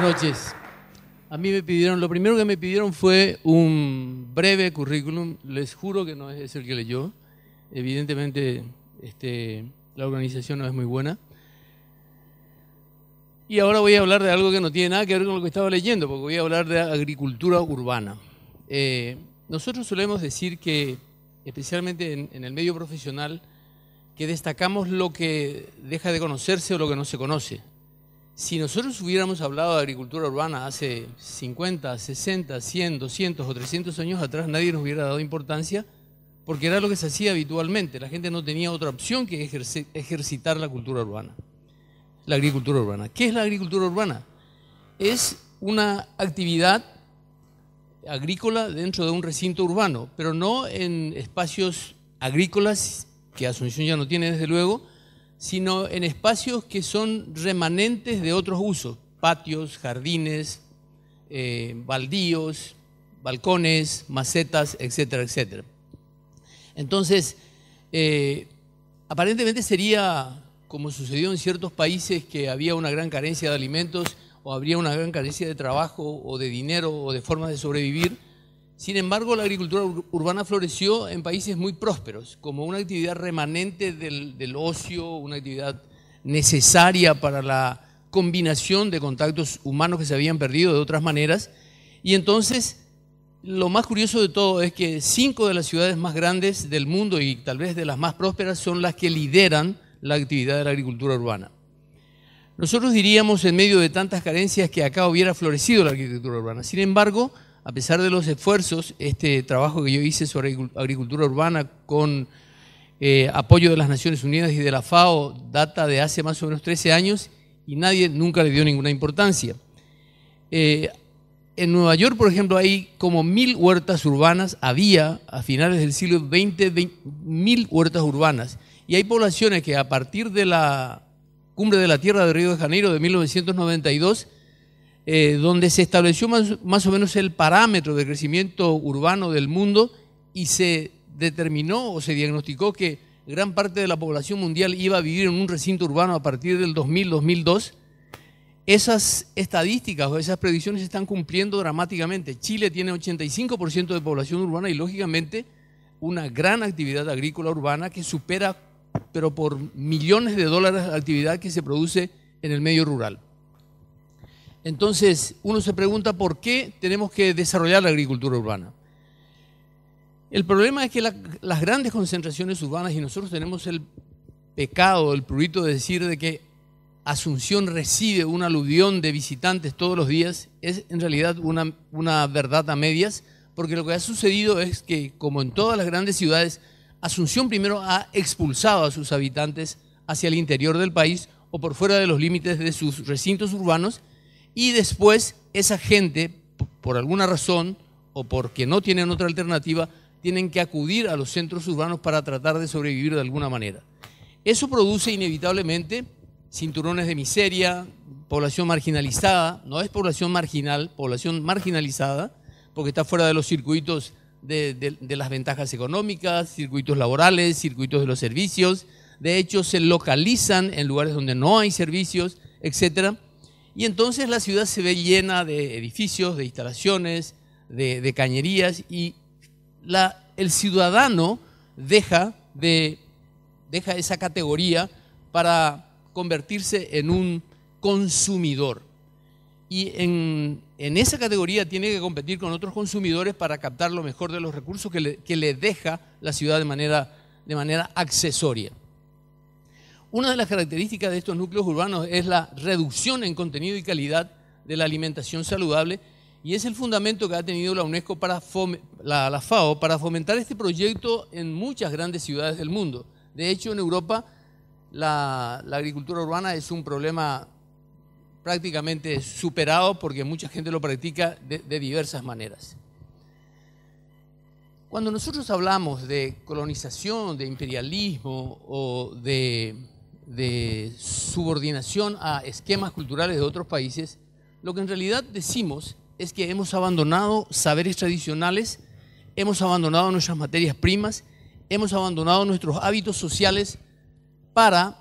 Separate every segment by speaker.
Speaker 1: Buenas noches. A mí me pidieron, lo primero que me pidieron fue un breve currículum. Les juro que no es el que leyó. Evidentemente, este, la organización no es muy buena. Y ahora voy a hablar de algo que no tiene nada que ver con lo que estaba leyendo, porque voy a hablar de agricultura urbana. Eh, nosotros solemos decir que, especialmente en el medio profesional, que destacamos lo que deja de conocerse o lo que no se conoce. Si nosotros hubiéramos hablado de agricultura urbana hace 50, 60, 100, 200 o 300 años atrás, nadie nos hubiera dado importancia porque era lo que se hacía habitualmente. La gente no tenía otra opción que ejercitar la cultura urbana. La agricultura urbana. ¿Qué es la agricultura urbana? Es una actividad agrícola dentro de un recinto urbano, pero no en espacios agrícolas, que Asunción ya no tiene desde luego, sino en espacios que son remanentes de otros usos, patios, jardines, eh, baldíos, balcones, macetas, etcétera, etcétera. Entonces, eh, aparentemente sería, como sucedió en ciertos países, que había una gran carencia de alimentos o habría una gran carencia de trabajo o de dinero o de formas de sobrevivir, sin embargo, la agricultura urbana floreció en países muy prósperos, como una actividad remanente del, ocio, una actividad necesaria para la combinación de contactos humanos que se habían perdido de otras maneras. Y entonces, lo más curioso de todo es que cinco de las ciudades más grandes del mundo y tal vez de las más prósperas son las que lideran la actividad de la agricultura urbana. Nosotros diríamos, en medio de tantas carencias, que acá hubiera florecido la agricultura urbana. Sin embargo, a pesar de los esfuerzos, este trabajo que yo hice sobre agricultura urbana con eh, apoyo de las Naciones Unidas y de la FAO data de hace más o menos 13 años y nadie nunca le dio ninguna importancia. Eh, en Nueva York, por ejemplo, hay como mil huertas urbanas, había a finales del siglo XX mil huertas urbanas. Y hay poblaciones que a partir de la cumbre de la Tierra de Río de Janeiro de 1992 eh, donde se estableció más, o menos el parámetro de crecimiento urbano del mundo y se determinó o se diagnosticó que gran parte de la población mundial iba a vivir en un recinto urbano a partir del 2000-2002, esas estadísticas o esas predicciones se están cumpliendo dramáticamente. Chile tiene 85% de población urbana y lógicamente una gran actividad agrícola urbana que supera, pero por millones de dólares, la actividad que se produce en el medio rural. Entonces, uno se pregunta por qué tenemos que desarrollar la agricultura urbana. El problema es que las grandes concentraciones urbanas, y nosotros tenemos el pecado, el prurito de decir de que Asunción recibe un aludión de visitantes todos los días, es en realidad una, una verdad a medias, porque lo que ha sucedido es que, como en todas las grandes ciudades, Asunción primero ha expulsado a sus habitantes hacia el interior del país o por fuera de los límites de sus recintos urbanos, y después esa gente, por alguna razón o porque no tienen otra alternativa, tienen que acudir a los centros urbanos para tratar de sobrevivir de alguna manera. Eso produce inevitablemente cinturones de miseria, población marginalizada, no es población marginal, población marginalizada, porque está fuera de los circuitos de, las ventajas económicas, circuitos laborales, circuitos de los servicios. De hecho, se localizan en lugares donde no hay servicios, etcétera. Y entonces la ciudad se ve llena de edificios, de instalaciones, de, cañerías y el ciudadano deja, esa categoría para convertirse en un consumidor. Y en, esa categoría tiene que competir con otros consumidores para captar lo mejor de los recursos que le, deja la ciudad de manera accesoria. Una de las características de estos núcleos urbanos es la reducción en contenido y calidad de la alimentación saludable y es el fundamento que ha tenido la UNESCO para la, FAO para fomentar este proyecto en muchas grandes ciudades del mundo. De hecho, en Europa la, agricultura urbana es un problema prácticamente superado porque mucha gente lo practica de diversas maneras. Cuando nosotros hablamos de colonización, de imperialismo o de de subordinación a esquemas culturales de otros países, lo que en realidad decimos es que hemos abandonado saberes tradicionales, hemos abandonado nuestras materias primas, hemos abandonado nuestros hábitos sociales para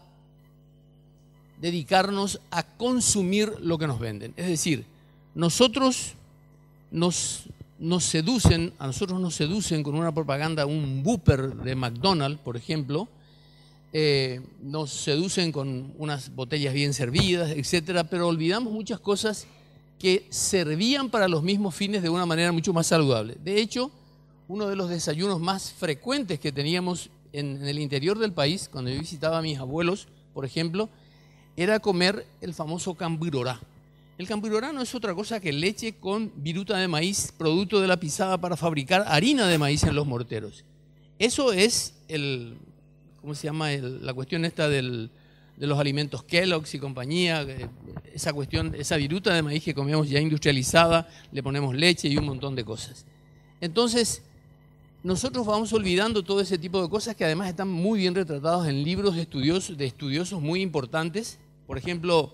Speaker 1: dedicarnos a consumir lo que nos venden. Es decir, nosotros nos, nos seducen, a nosotros nos seducen con una propaganda, un booper de McDonald's, por ejemplo, eh, nos seducen con unas botellas bien servidas, etcétera, pero olvidamos muchas cosas que servían para los mismos fines de una manera mucho más saludable. De hecho, uno de los desayunos más frecuentes que teníamos en, el interior del país, cuando yo visitaba a mis abuelos, por ejemplo, era comer el famoso camburorá. El camburorá no es otra cosa que leche con viruta de maíz, producto de la pisada para fabricar harina de maíz en los morteros. Eso es el ¿cómo se llama? la cuestión esta de los alimentos Kellogg's y compañía, eh, esa cuestión, esa viruta de maíz que comemos ya industrializada, le ponemos leche y un montón de cosas. Entonces, nosotros vamos olvidando todo ese tipo de cosas que además están muy bien retratados en libros de estudiosos, de estudiosos muy importantes. Por ejemplo,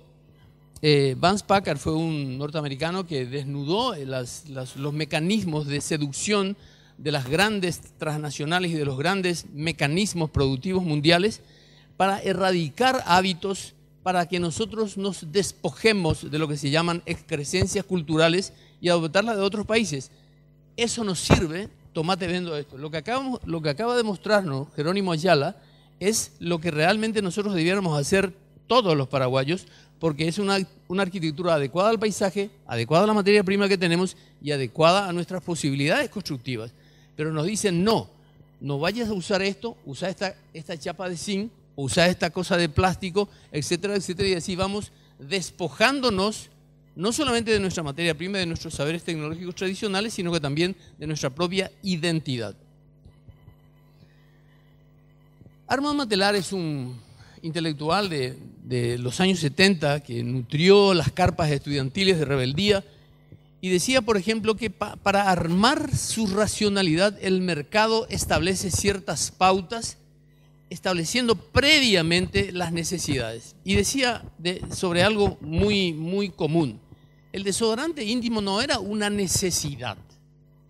Speaker 1: eh, Vance Packard fue un norteamericano que desnudó eh, los mecanismos de seducción de las grandes transnacionales y de los grandes mecanismos productivos mundiales para erradicar hábitos, para que nosotros nos despojemos de lo que se llaman excrescencias culturales y adoptarlas de otros países. Eso nos sirve, tomate viendo esto. Lo que, acabamos, lo que acaba de mostrarnos Jerónimo Ayala es lo que realmente nosotros debiéramos hacer todos los paraguayos, porque es una, una, arquitectura adecuada al paisaje, adecuada a la materia prima que tenemos y adecuada a nuestras posibilidades constructivas pero nos dicen no, no vayas a usar esto, usa esta, esta chapa de zinc, usa esta cosa de plástico, etcétera, etcétera, y así vamos despojándonos no solamente de nuestra materia prima, de nuestros saberes tecnológicos tradicionales, sino que también de nuestra propia identidad. Armand Matelar es un intelectual de, de los años 70 que nutrió las carpas estudiantiles de rebeldía y decía, por ejemplo, que para armar su racionalidad el mercado establece ciertas pautas, estableciendo previamente las necesidades. Y decía sobre algo muy, muy común. El desodorante íntimo no era una necesidad.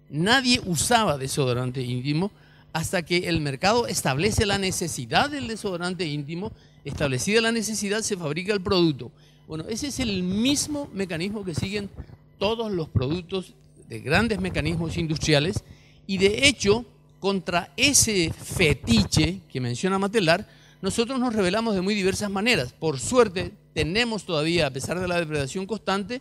Speaker 1: Nadie usaba desodorante íntimo hasta que el mercado establece la necesidad del desodorante íntimo. Establecida la necesidad, se fabrica el producto. Bueno, ese es el mismo mecanismo que siguen todos los productos de grandes mecanismos industriales y de hecho contra ese fetiche que menciona Matelar, nosotros nos revelamos de muy diversas maneras. Por suerte tenemos todavía, a pesar de la depredación constante,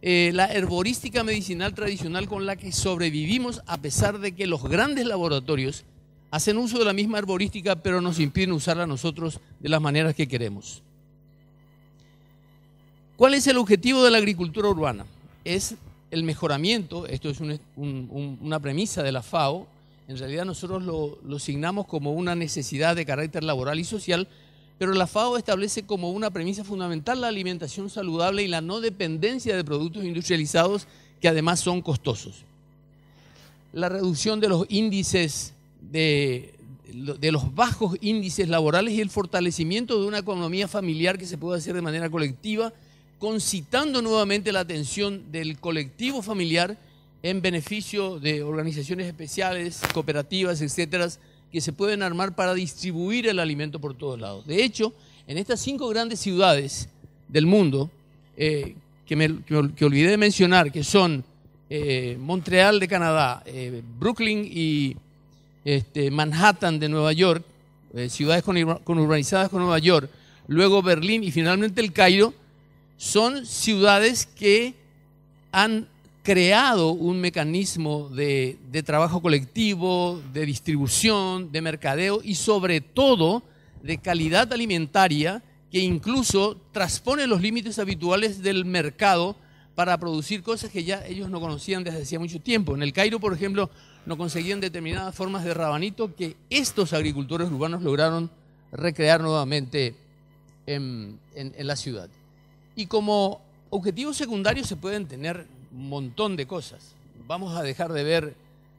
Speaker 1: eh, la herborística medicinal tradicional con la que sobrevivimos a pesar de que los grandes laboratorios hacen uso de la misma herborística pero nos impiden usarla nosotros de las maneras que queremos. ¿Cuál es el objetivo de la agricultura urbana? es el mejoramiento, esto es una premisa de la FAO, en realidad nosotros lo, lo signamos como una necesidad de carácter laboral y social, pero la FAO establece como una premisa fundamental la alimentación saludable y la no dependencia de productos industrializados que además son costosos. La reducción de los índices de, de los bajos índices laborales y el fortalecimiento de una economía familiar que se pueda hacer de manera colectiva concitando nuevamente la atención del colectivo familiar en beneficio de organizaciones especiales, cooperativas, etcétera, que se pueden armar para distribuir el alimento por todos lados. De hecho, en estas cinco grandes ciudades del mundo, eh, que, olvidé de mencionar, que son eh, Montreal de Canadá, eh, Brooklyn y este, Manhattan de Nueva York, ciudades con conurbanizadas con Nueva York, luego Berlín y finalmente el Cairo, son ciudades que han creado un mecanismo de, trabajo colectivo, de distribución, de mercadeo y sobre todo de calidad alimentaria que incluso transpone los límites habituales del mercado para producir cosas que ya ellos no conocían desde hacía mucho tiempo. En el Cairo, por ejemplo, no conseguían determinadas formas de rabanito que estos agricultores urbanos lograron recrear nuevamente en la ciudad. Y como objetivos secundarios se pueden tener un montón de cosas. Vamos a dejar de ver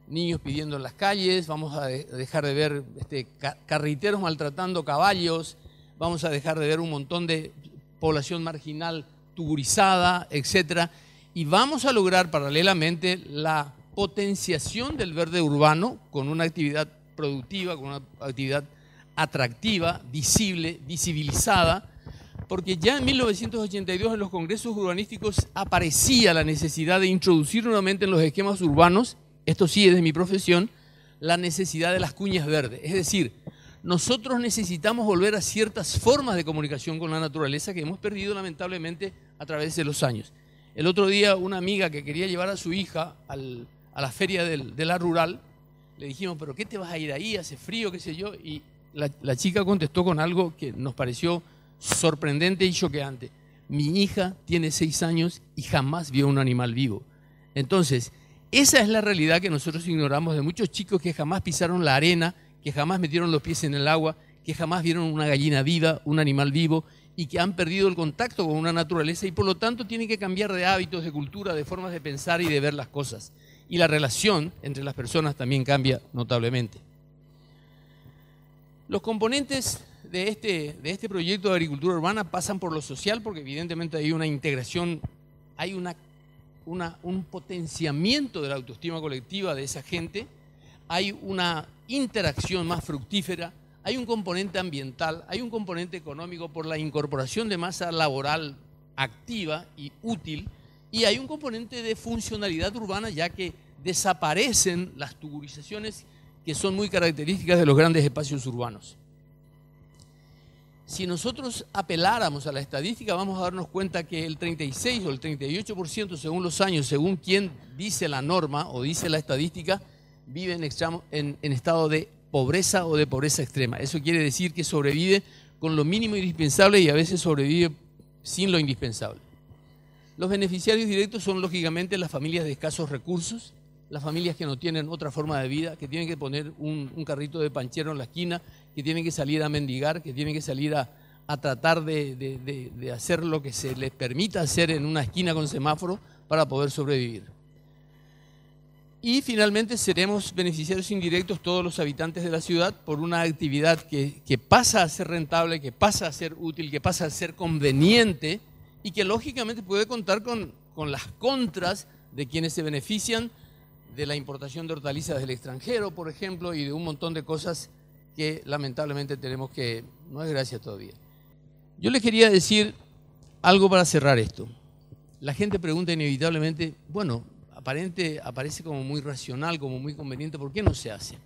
Speaker 1: niños pidiendo en las calles, vamos a dejar de ver este, carreteros maltratando caballos, vamos a dejar de ver un montón de población marginal tugurizada, etc. Y vamos a lograr paralelamente la potenciación del verde urbano con una actividad productiva, con una actividad atractiva, visible, visibilizada, porque ya en 1982 en los congresos urbanísticos aparecía la necesidad de introducir nuevamente en los esquemas urbanos, esto sí es de mi profesión, la necesidad de las cuñas verdes. Es decir, nosotros necesitamos volver a ciertas formas de comunicación con la naturaleza que hemos perdido lamentablemente a través de los años. El otro día una amiga que quería llevar a su hija a la feria de la rural, le dijimos, pero ¿qué te vas a ir ahí? Hace frío, qué sé yo. Y la chica contestó con algo que nos pareció sorprendente y choqueante. Mi hija tiene seis años y jamás vio un animal vivo. Entonces, esa es la realidad que nosotros ignoramos de muchos chicos que jamás pisaron la arena, que jamás metieron los pies en el agua, que jamás vieron una gallina viva, un animal vivo, y que han perdido el contacto con una naturaleza y por lo tanto tienen que cambiar de hábitos, de cultura, de formas de pensar y de ver las cosas. Y la relación entre las personas también cambia notablemente. Los componentes de este, de este proyecto de agricultura urbana pasan por lo social, porque evidentemente hay una integración, hay una, un potenciamiento de la autoestima colectiva de esa gente, hay una interacción más fructífera, hay un componente ambiental, hay un componente económico por la incorporación de masa laboral activa y útil, y hay un componente de funcionalidad urbana, ya que desaparecen las tugurizaciones que son muy características de los grandes espacios urbanos si nosotros apeláramos a la estadística, vamos a darnos cuenta que el 36 o el 38%, según los años, según quien dice la norma o dice la estadística, vive en, en estado de pobreza o de pobreza extrema. Eso quiere decir que sobrevive con lo mínimo indispensable y a veces sobrevive sin lo indispensable. Los beneficiarios directos son lógicamente las familias de escasos recursos, las familias que no tienen otra forma de vida, que tienen que poner un, carrito de panchero en la esquina, que tienen que salir a mendigar, que tienen que salir a, tratar de, hacer lo que se les permita hacer en una esquina con semáforo para poder sobrevivir. Y finalmente seremos beneficiarios indirectos todos los habitantes de la ciudad por una actividad que, pasa a ser rentable, que pasa a ser útil, que pasa a ser conveniente y que lógicamente puede contar con, con las contras de quienes se benefician de la importación de hortalizas del extranjero, por ejemplo, y de un montón de cosas que lamentablemente tenemos que... No es gracia todavía. Yo les quería decir algo para cerrar esto. La gente pregunta inevitablemente, bueno, aparente, aparece como muy racional, como muy conveniente, ¿por qué no se hace?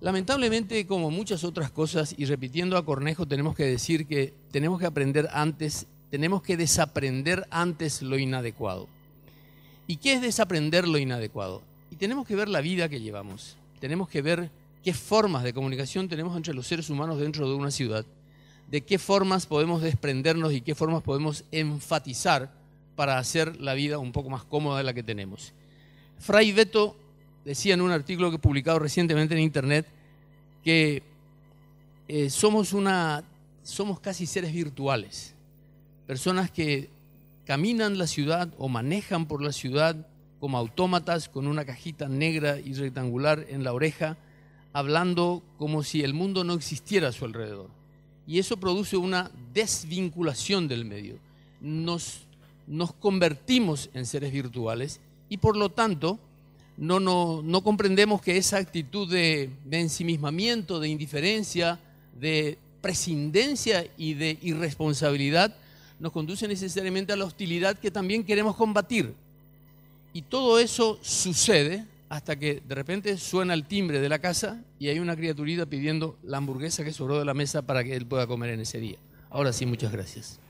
Speaker 1: Lamentablemente, como muchas otras cosas, y repitiendo a Cornejo, tenemos que decir que tenemos que aprender antes, tenemos que desaprender antes lo inadecuado. ¿Y qué es desaprender lo inadecuado? Y tenemos que ver la vida que llevamos. Tenemos que ver qué formas de comunicación tenemos entre los seres humanos dentro de una ciudad. De qué formas podemos desprendernos y qué formas podemos enfatizar para hacer la vida un poco más cómoda de la que tenemos. Fray Beto decía en un artículo que he publicado recientemente en internet que eh, somos una somos casi seres virtuales, personas que caminan la ciudad o manejan por la ciudad como autómatas con una cajita negra y rectangular en la oreja, hablando como si el mundo no existiera a su alrededor. Y eso produce una desvinculación del medio. Nos, nos convertimos en seres virtuales y por lo tanto no, no, comprendemos que esa actitud de, de ensimismamiento, de indiferencia, de prescindencia y de irresponsabilidad nos conduce necesariamente a la hostilidad que también queremos combatir. Y todo eso sucede hasta que de repente suena el timbre de la casa y hay una criaturita pidiendo la hamburguesa que sobró de la mesa para que él pueda comer en ese día. Ahora sí, muchas gracias.